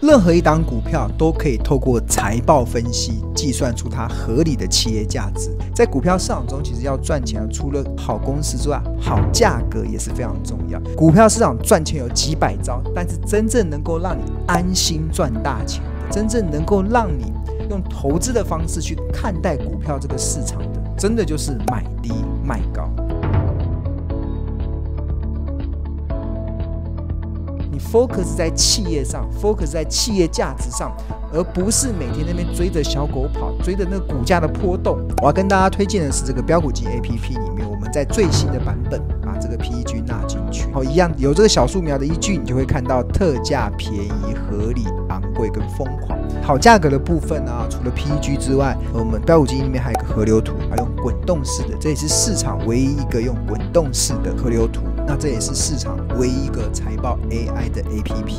任何一档股票都可以透过财报分析计算出它合理的企业价值。在股票市场中，其实要赚钱，除了好公司之外，好价格也是非常重要。股票市场赚钱有几百招，但是真正能够让你安心赚大钱，的，真正能够让你用投资的方式去看待股票这个市场的，真的就是买低卖高。Focus 在企业上，Focus 在企业价值上，而不是每天那边追着小狗跑，追着那个股价的波动。我要跟大家推荐的是这个标股金 A P P 里面，我们在最新的版本把这个 P E G 纳进去，好，一样有这个小树苗的依据，你就会看到特价、便宜、合理、昂贵跟疯狂好价格的部分呢。除了 P E G 之外，我们标股金里面还有一个河流图，还有滚动式的，这也是市场唯一一个用滚动式的河流图。那这也是市场唯一一个财报 AI 的 APP。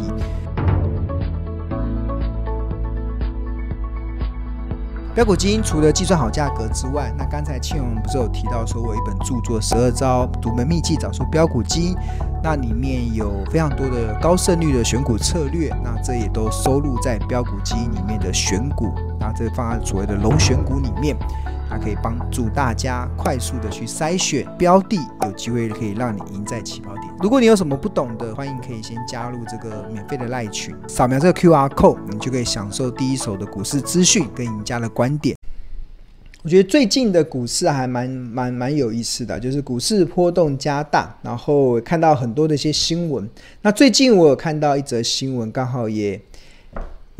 标股基因除了计算好价格之外，那刚才庆荣不是有提到说，我一本著作《十二招独门秘籍》，找出标股基因，那里面有非常多的高胜率的选股策略，那这也都收录在标股基因里面的选股，那这放在所谓的龙选股里面。它可以帮助大家快速的去筛选标的，有机会可以让你赢在起跑点。如果你有什么不懂的，欢迎可以先加入这个免费的赖群，扫描这个 Q R code，你就可以享受第一手的股市资讯跟赢家的观点。我觉得最近的股市还蛮蛮蛮有意思的，就是股市波动加大，然后看到很多的一些新闻。那最近我有看到一则新闻，刚好也。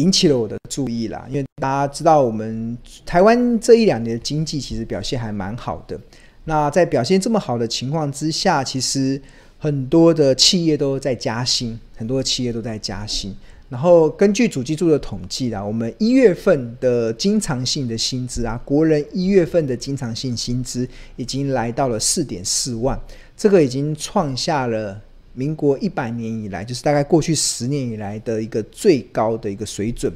引起了我的注意啦，因为大家知道我们台湾这一两年的经济其实表现还蛮好的。那在表现这么好的情况之下，其实很多的企业都在加薪，很多的企业都在加薪。然后根据主机处的统计啦，我们一月份的经常性的薪资啊，国人一月份的经常性薪资已经来到了四点四万，这个已经创下了。民国一百年以来，就是大概过去十年以来的一个最高的一个水准。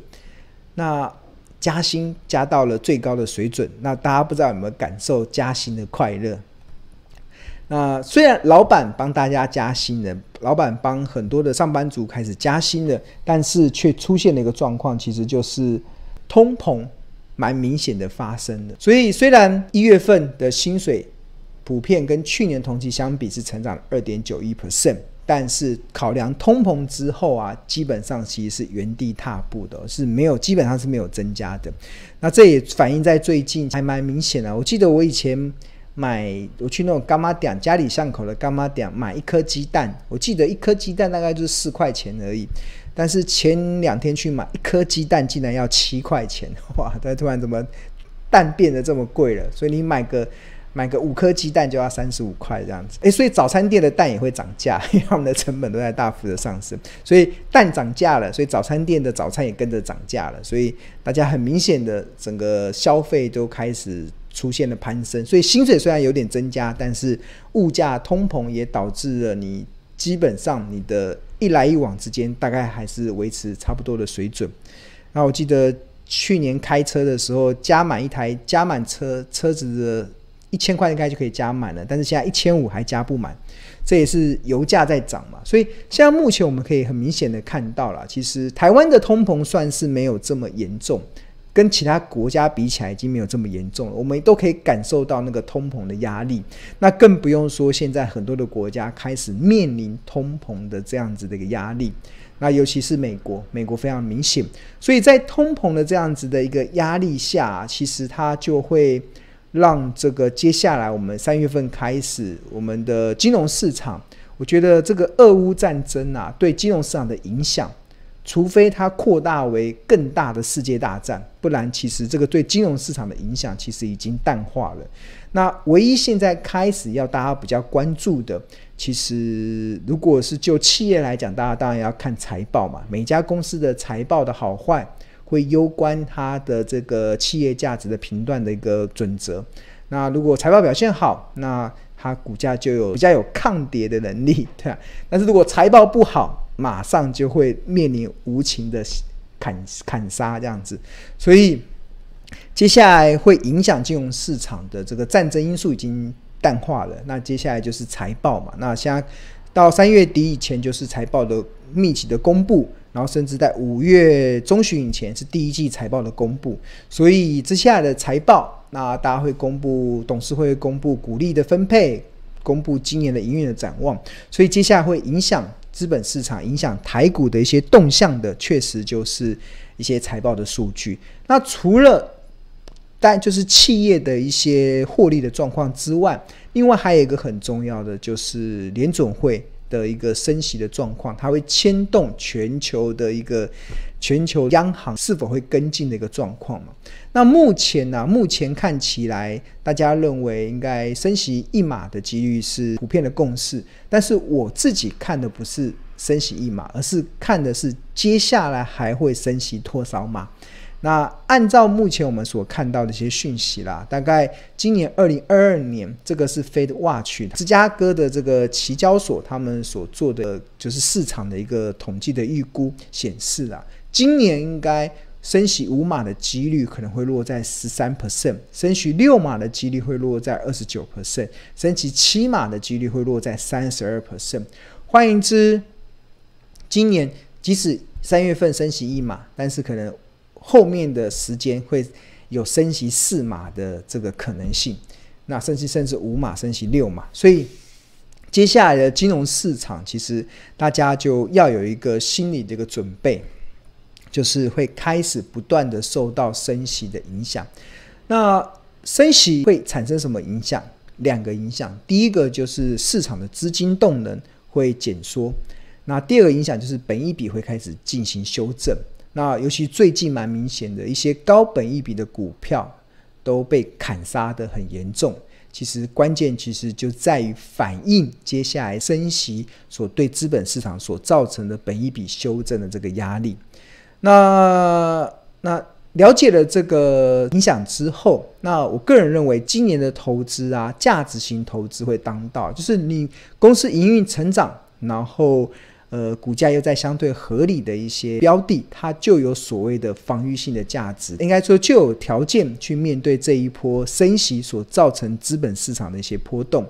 那加薪加到了最高的水准，那大家不知道有没有感受加薪的快乐？那虽然老板帮大家加薪了，老板帮很多的上班族开始加薪了，但是却出现了一个状况，其实就是通膨蛮明显的发生的。所以虽然一月份的薪水，普遍跟去年同期相比是成长了二点九一 percent，但是考量通膨之后啊，基本上其实是原地踏步的，是没有基本上是没有增加的。那这也反映在最近还蛮明显的。我记得我以前买，我去那种干妈店，家里巷口的干妈店买一颗鸡蛋，我记得一颗鸡蛋大概就是四块钱而已。但是前两天去买一颗鸡蛋竟然要七块钱，哇！它突然怎么蛋变得这么贵了？所以你买个。买个五颗鸡蛋就要三十五块这样子，诶，所以早餐店的蛋也会涨价，因为我们的成本都在大幅的上升，所以蛋涨价了，所以早餐店的早餐也跟着涨价了，所以大家很明显的整个消费都开始出现了攀升，所以薪水虽然有点增加，但是物价通膨也导致了你基本上你的一来一往之间大概还是维持差不多的水准。那我记得去年开车的时候加满一台加满车车子的。一千块应该就可以加满了，但是现在一千五还加不满，这也是油价在涨嘛。所以现在目前我们可以很明显的看到了，其实台湾的通膨算是没有这么严重，跟其他国家比起来已经没有这么严重了。我们都可以感受到那个通膨的压力，那更不用说现在很多的国家开始面临通膨的这样子的一个压力。那尤其是美国，美国非常明显。所以在通膨的这样子的一个压力下，其实它就会。让这个接下来我们三月份开始，我们的金融市场，我觉得这个俄乌战争啊，对金融市场的影响，除非它扩大为更大的世界大战，不然其实这个对金融市场的影响其实已经淡化了。那唯一现在开始要大家比较关注的，其实如果是就企业来讲，大家当然要看财报嘛，每家公司的财报的好坏。会攸关它的这个企业价值的评断的一个准则。那如果财报表现好，那它股价就有比较有抗跌的能力，对吧？但是如果财报不好，马上就会面临无情的砍砍杀这样子。所以接下来会影响金融市场的这个战争因素已经淡化了。那接下来就是财报嘛。那现在到三月底以前，就是财报的密集的公布。然后，甚至在五月中旬以前是第一季财报的公布，所以接下来的财报，那大家会公布董事会公布股利的分配，公布今年的营运的展望，所以接下来会影响资本市场、影响台股的一些动向的，确实就是一些财报的数据。那除了但就是企业的一些获利的状况之外，另外还有一个很重要的就是联准会。的一个升息的状况，它会牵动全球的一个全球央行是否会跟进的一个状况嘛？那目前呢？目前看起来，大家认为应该升息一码的几率是普遍的共识。但是我自己看的不是升息一码，而是看的是接下来还会升息多少码。那按照目前我们所看到的一些讯息啦，大概今年二零二二年，这个是 Fed Watch 芝加哥的这个期交所他们所做的就是市场的一个统计的预估显示啦，今年应该升息五码的几率可能会落在十三 percent，升息六码的几率会落在二十九 percent，升息七码的几率会落在三十二 percent。换言之，今年即使三月份升息一码，但是可能。后面的时间会有升息四码的这个可能性，那甚至甚至五码升息六码，所以接下来的金融市场其实大家就要有一个心理的一个准备，就是会开始不断的受到升息的影响。那升息会产生什么影响？两个影响，第一个就是市场的资金动能会减缩，那第二个影响就是本一笔会开始进行修正。那尤其最近蛮明显的一些高本益比的股票都被砍杀的很严重，其实关键其实就在于反映接下来升息所对资本市场所造成的本一笔修正的这个压力。那那了解了这个影响之后，那我个人认为今年的投资啊，价值型投资会当道，就是你公司营运成长，然后。呃，股价又在相对合理的一些标的，它就有所谓的防御性的价值，应该说就有条件去面对这一波升息所造成资本市场的一些波动。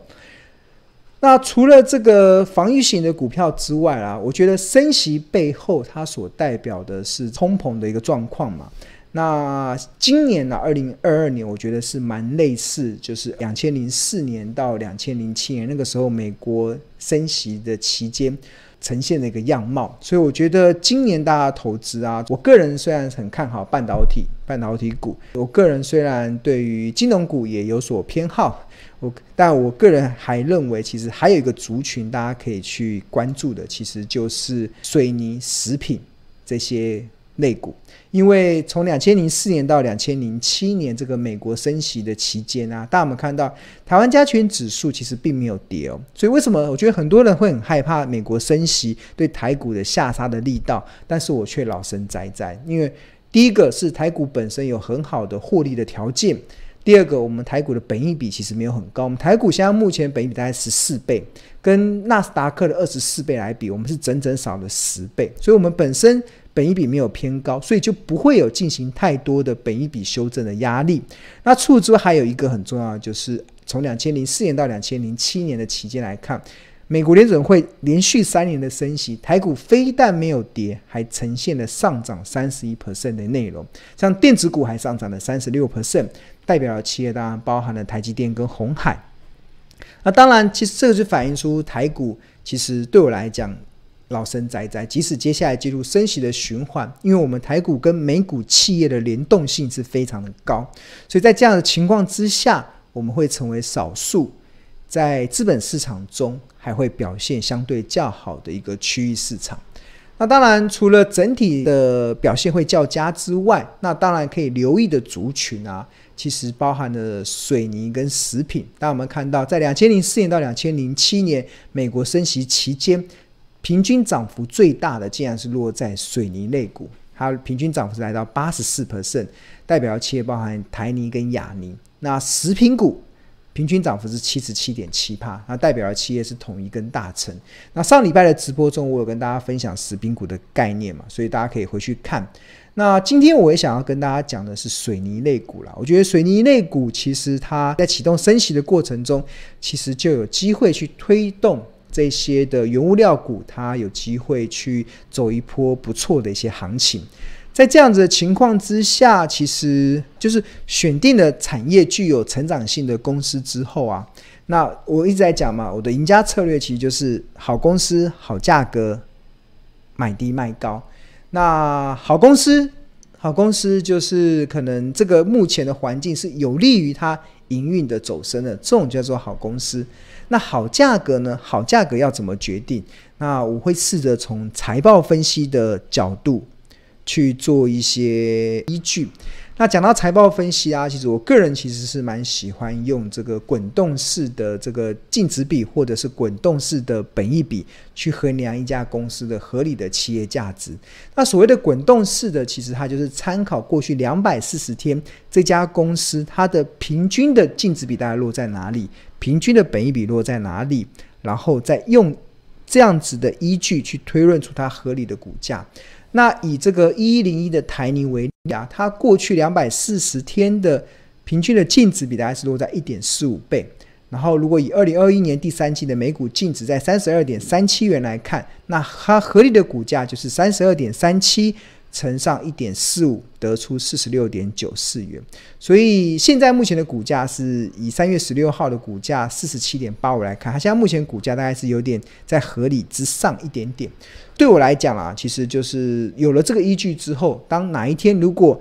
那除了这个防御型的股票之外啊，我觉得升息背后它所代表的是通膨的一个状况嘛。那今年呢，二零二二年，我觉得是蛮类似，就是两千零四年到两千零七年那个时候，美国升息的期间。呈现的一个样貌，所以我觉得今年大家投资啊，我个人虽然很看好半导体半导体股，我个人虽然对于金融股也有所偏好，我但我个人还认为，其实还有一个族群大家可以去关注的，其实就是水泥、食品这些类股。因为从两千零四年到两千零七年这个美国升息的期间啊，大家有看到台湾加权指数其实并没有跌哦。所以为什么我觉得很多人会很害怕美国升息对台股的下杀的力道？但是我却老神在在，因为第一个是台股本身有很好的获利的条件，第二个我们台股的本益比其实没有很高，我们台股现在目前本益比大概十四倍，跟纳斯达克的二十四倍来比，我们是整整少了十倍，所以我们本身。本一比没有偏高，所以就不会有进行太多的本一比修正的压力。那除此之外，还有一个很重要的，就是从两千零四年到两千零七年的期间来看，美国联准会连续三年的升息，台股非但没有跌，还呈现了上涨三十一 percent 的内容。像电子股还上涨了三十六 percent，代表了企业当然包含了台积电跟红海。那当然，其实这个就反映出台股其实对我来讲。老生仔仔，即使接下来进入升息的循环，因为我们台股跟美股企业的联动性是非常的高，所以在这样的情况之下，我们会成为少数在资本市场中还会表现相对较好的一个区域市场。那当然，除了整体的表现会较佳之外，那当然可以留意的族群啊，其实包含了水泥跟食品。那我们看到，在两千零四年到两千零七年美国升息期间。平均涨幅最大的，竟然是落在水泥类股，它平均涨幅是来到八十四 percent，代表的企业包含台泥跟亚泥。那食品股平均涨幅是七十七点七帕，那代表的企业是统一跟大成。那上礼拜的直播中，我有跟大家分享食品股的概念嘛，所以大家可以回去看。那今天我也想要跟大家讲的是水泥类股啦，我觉得水泥类股其实它在启动升息的过程中，其实就有机会去推动。这些的原物料股，它有机会去走一波不错的一些行情。在这样子的情况之下，其实就是选定了产业具有成长性的公司之后啊，那我一直在讲嘛，我的赢家策略其实就是好公司、好价格，买低卖高。那好公司，好公司就是可能这个目前的环境是有利于它。营运的走升的这种叫做好公司，那好价格呢？好价格要怎么决定？那我会试着从财报分析的角度去做一些依据。那讲到财报分析啊，其实我个人其实是蛮喜欢用这个滚动式的这个净值比，或者是滚动式的本益比，去衡量一家公司的合理的企业价值。那所谓的滚动式的，其实它就是参考过去两百四十天这家公司它的平均的净值比大概落在哪里，平均的本益比落在哪里，然后再用这样子的依据去推论出它合理的股价。那以这个一零一的台泥为例啊，它过去两百四十天的平均的净值比大概是落在一点四五倍。然后如果以二零二一年第三季的每股净值在三十二点三七元来看，那它合理的股价就是三十二点三七乘上一点四五，得出四十六点九四元。所以现在目前的股价是以三月十六号的股价四十七点八五来看，它现在目前股价大概是有点在合理之上一点点。对我来讲啊，其实就是有了这个依据之后，当哪一天如果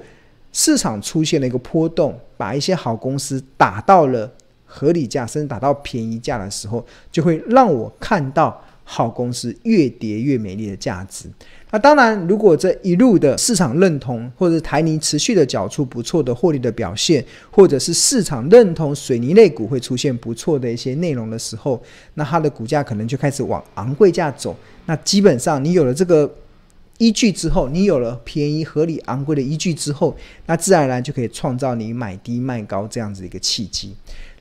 市场出现了一个波动，把一些好公司打到了合理价，甚至打到便宜价的时候，就会让我看到好公司越跌越美丽的价值。那当然，如果这一路的市场认同，或者是台泥持续的缴出不错的获利的表现，或者是市场认同水泥类股会出现不错的一些内容的时候，那它的股价可能就开始往昂贵价走。那基本上，你有了这个依据之后，你有了便宜、合理、昂贵的依据之后，那自然而然就可以创造你买低卖高这样子的一个契机。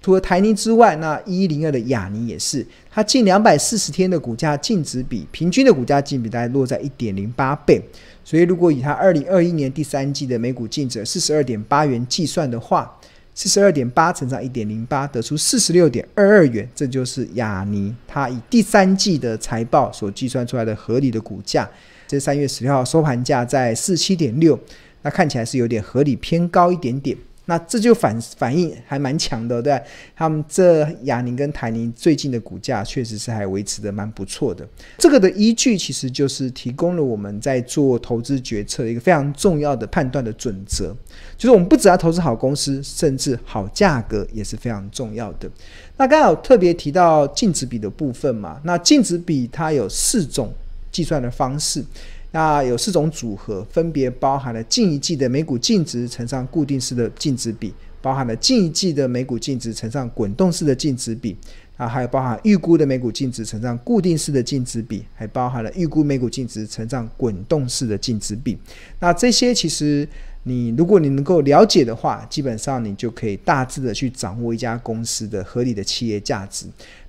除了台泥之外，那一零二的亚尼也是，它近两百四十天的股价净值比平均的股价净值比大概落在一点零八倍，所以如果以它二零二一年第三季的每股净值四十二点八元计算的话，四十二点八乘上一点零八得出四十六点二二元，这就是亚尼它以第三季的财报所计算出来的合理的股价，这三月十六号收盘价在四七点六，那看起来是有点合理偏高一点点。那这就反反应还蛮强的，对他们这雅宁跟台宁最近的股价确实是还维持的蛮不错的。这个的依据其实就是提供了我们在做投资决策一个非常重要的判断的准则，就是我们不只要投资好公司，甚至好价格也是非常重要的。那刚好特别提到净值比的部分嘛，那净值比它有四种计算的方式。那有四种组合，分别包含了近一季的每股净值乘上固定式的净值比，包含了近一季的每股净值乘上滚动式的净值比，啊，还有包含预估的每股净值乘上固定式的净值比，还包含了预估每股净值乘上滚动式的净值比。那这些其实你如果你能够了解的话，基本上你就可以大致的去掌握一家公司的合理的企业价值。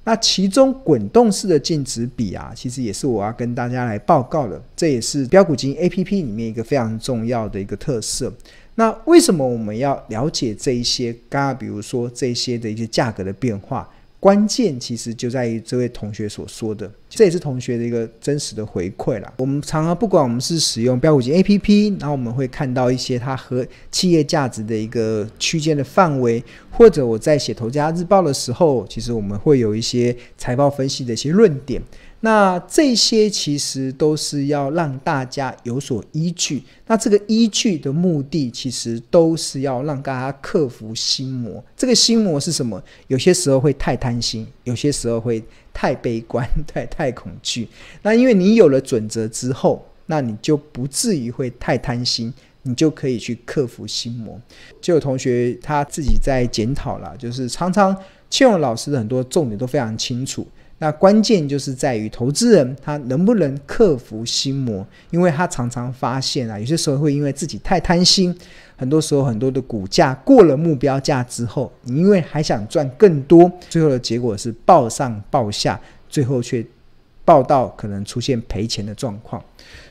那其中滚动式的净值比啊，其实也是我要跟大家来报告的，这也是标股金 A P P 里面一个非常重要的一个特色。那为什么我们要了解这一些？刚刚比如说这些的一些价格的变化，关键其实就在于这位同学所说的。这也是同学的一个真实的回馈啦。我们常常不管我们是使用标股金 A P P，然后我们会看到一些它和企业价值的一个区间的范围，或者我在写投家日报的时候，其实我们会有一些财报分析的一些论点。那这些其实都是要让大家有所依据。那这个依据的目的，其实都是要让大家克服心魔。这个心魔是什么？有些时候会太贪心，有些时候会。太悲观，太太恐惧。那因为你有了准则之后，那你就不至于会太贪心，你就可以去克服心魔。就有同学他自己在检讨了，就是常常庆荣老师的很多重点都非常清楚。那关键就是在于投资人他能不能克服心魔，因为他常常发现啊，有些时候会因为自己太贪心，很多时候很多的股价过了目标价之后，你因为还想赚更多，最后的结果是暴上暴下，最后却报到可能出现赔钱的状况。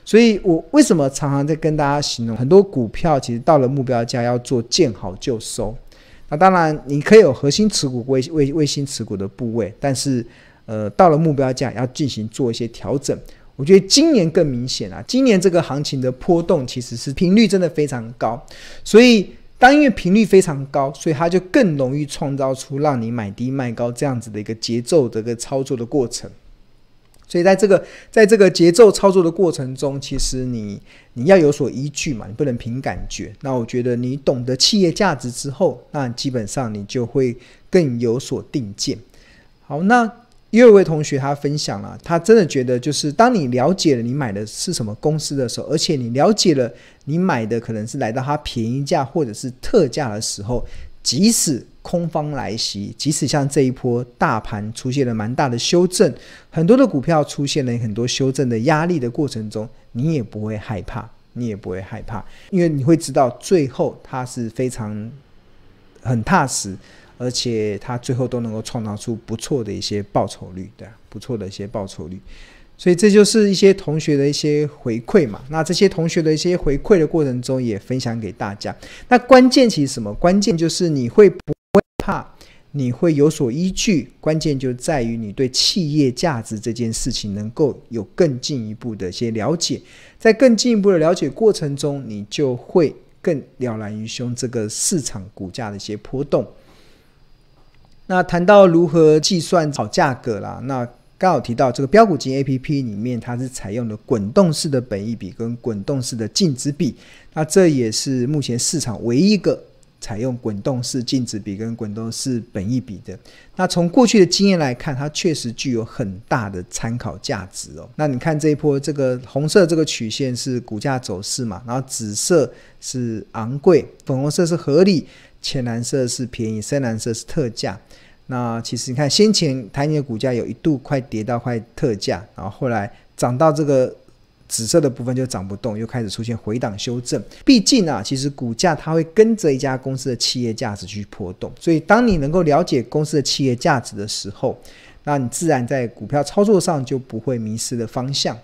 所以我为什么常常在跟大家形容，很多股票其实到了目标价要做见好就收。那当然你可以有核心持股卫卫卫星持股的部位，但是。呃，到了目标价要进行做一些调整。我觉得今年更明显啊，今年这个行情的波动其实是频率真的非常高，所以当因为频率非常高，所以它就更容易创造出让你买低卖高这样子的一个节奏的一个操作的过程。所以在这个在这个节奏操作的过程中，其实你你要有所依据嘛，你不能凭感觉。那我觉得你懂得企业价值之后，那基本上你就会更有所定见。好，那。又有一位同学他分享了，他真的觉得就是当你了解了你买的是什么公司的时候，而且你了解了你买的可能是来到它便宜价或者是特价的时候，即使空方来袭，即使像这一波大盘出现了蛮大的修正，很多的股票出现了很多修正的压力的过程中，你也不会害怕，你也不会害怕，因为你会知道最后它是非常很踏实。而且他最后都能够创造出不错的一些报酬率，对啊，不错的一些报酬率，所以这就是一些同学的一些回馈嘛。那这些同学的一些回馈的过程中，也分享给大家。那关键其实什么？关键就是你会不会怕？你会有所依据？关键就在于你对企业价值这件事情能够有更进一步的一些了解。在更进一步的了解过程中，你就会更了然于胸这个市场股价的一些波动。那谈到如何计算好价格啦，那刚好提到这个标股金 A P P 里面，它是采用的滚动式的本益比跟滚动式的净值比，那这也是目前市场唯一一个采用滚动式净值比跟滚动式本益比的。那从过去的经验来看，它确实具有很大的参考价值哦。那你看这一波这个红色这个曲线是股价走势嘛，然后紫色是昂贵，粉红色是合理。浅蓝色是便宜，深蓝色是特价。那其实你看，先前台泥的股价有一度快跌到快特价，然后后来涨到这个紫色的部分就涨不动，又开始出现回档修正。毕竟啊，其实股价它会跟着一家公司的企业价值去波动，所以当你能够了解公司的企业价值的时候，那你自然在股票操作上就不会迷失的方向。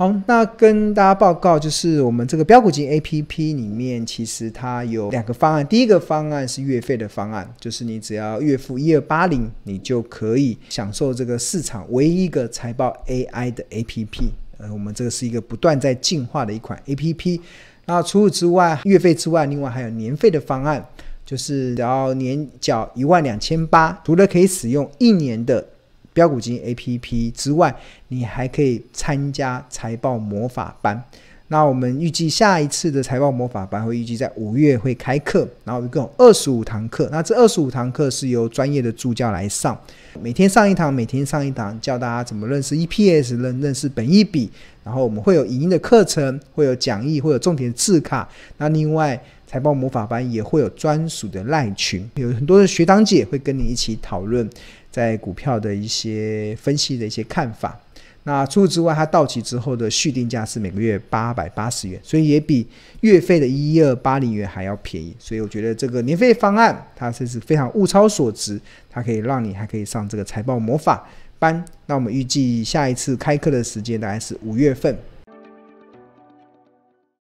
好，那跟大家报告，就是我们这个标股金 A P P 里面，其实它有两个方案。第一个方案是月费的方案，就是你只要月付一二八零，你就可以享受这个市场唯一一个财报 A I 的 A P P。呃，我们这个是一个不断在进化的一款 A P P。那除此之外，月费之外，另外还有年费的方案，就是只要年缴一万两千八，除了可以使用一年的。标股金 A P P 之外，你还可以参加财报魔法班。那我们预计下一次的财报魔法班会预计在五月会开课，然后一共有二十五堂课。那这二十五堂课是由专业的助教来上，每天上一堂，每天上一堂，教大家怎么认识 E P S，认认识本一笔。然后我们会有影音的课程，会有讲义，会有重点字卡。那另外财报魔法班也会有专属的赖群，有很多的学长姐会跟你一起讨论。在股票的一些分析的一些看法。那除此之外，它到期之后的续定价是每个月八百八十元，所以也比月费的一二八零元还要便宜。所以我觉得这个年费方案，它是至非常物超所值，它可以让你还可以上这个财报魔法班。那我们预计下一次开课的时间大概是五月份。